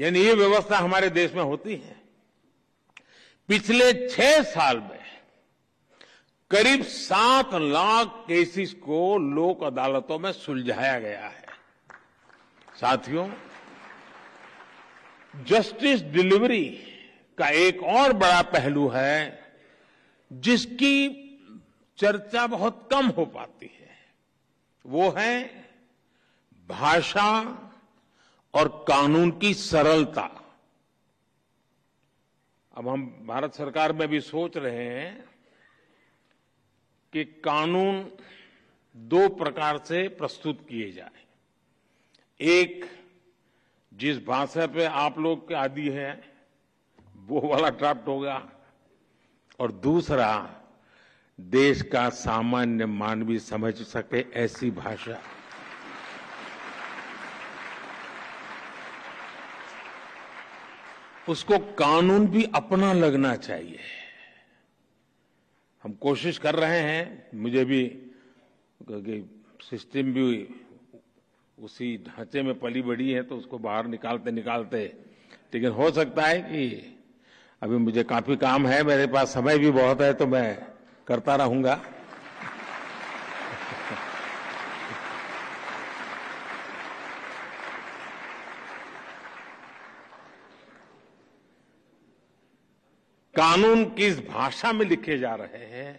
यानी ये व्यवस्था हमारे देश में होती है पिछले छह साल में करीब सात लाख केसेस को लोक अदालतों में सुलझाया गया है साथियों जस्टिस डिलीवरी का एक और बड़ा पहलू है जिसकी चर्चा बहुत कम हो पाती है वो है भाषा और कानून की सरलता अब हम भारत सरकार में भी सोच रहे हैं कि कानून दो प्रकार से प्रस्तुत किए जाए एक जिस भाषा पे आप लोग के आदि हैं वो वाला ड्राफ्ट होगा और दूसरा देश का सामान्य मानवी समझ सके ऐसी भाषा उसको कानून भी अपना लगना चाहिए हम कोशिश कर रहे हैं मुझे भी सिस्टम भी उसी ढांचे में पली बड़ी है तो उसको बाहर निकालते निकालते लेकिन हो सकता है कि अभी मुझे काफी काम है मेरे पास समय भी बहुत है तो मैं करता रहूंगा कानून किस भाषा में लिखे जा रहे हैं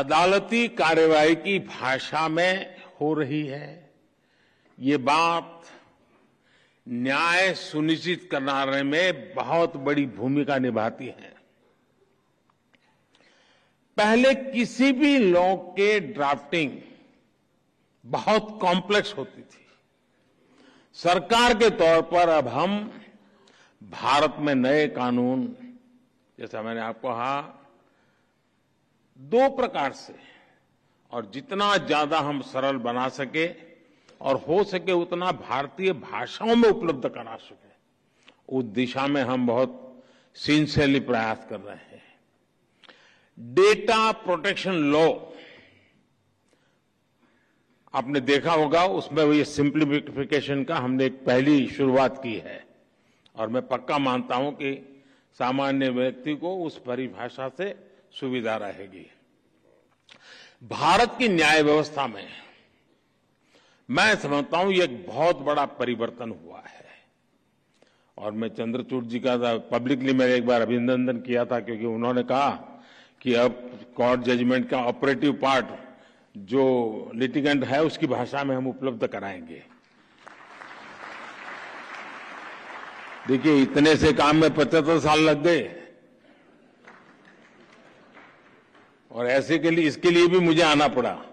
अदालती कार्रवाई की भाषा में हो रही है ये बात न्याय सुनिश्चित कराने में बहुत बड़ी भूमिका निभाती है पहले किसी भी लॉ के ड्राफ्टिंग बहुत कॉम्प्लेक्स होती थी सरकार के तौर पर अब हम भारत में नए कानून जैसा मैंने आपको कहा दो प्रकार से और जितना ज्यादा हम सरल बना सके और हो सके उतना भारतीय भाषाओं में उपलब्ध करा सके उस दिशा में हम बहुत सिंसियरली प्रयास कर रहे हैं डेटा प्रोटेक्शन लॉ आपने देखा होगा उसमें ये सिंप्लीफिकेशन का हमने एक पहली शुरुआत की है और मैं पक्का मानता हूं कि सामान्य व्यक्ति को उस परिभाषा से सुविधा रहेगी भारत की न्याय व्यवस्था में मैं समझता हूं ये एक बहुत बड़ा परिवर्तन हुआ है और मैं चंद्रचूड़ जी का पब्लिकली मैंने एक बार अभिनंदन किया था क्योंकि उन्होंने कहा कि अब कोर्ट जजमेंट का ऑपरेटिव पार्ट जो लिटिगेंट है उसकी भाषा में हम उपलब्ध कराएंगे देखिए इतने से काम में पचहत्तर साल लग गए और ऐसे के लिए इसके लिए भी मुझे आना पड़ा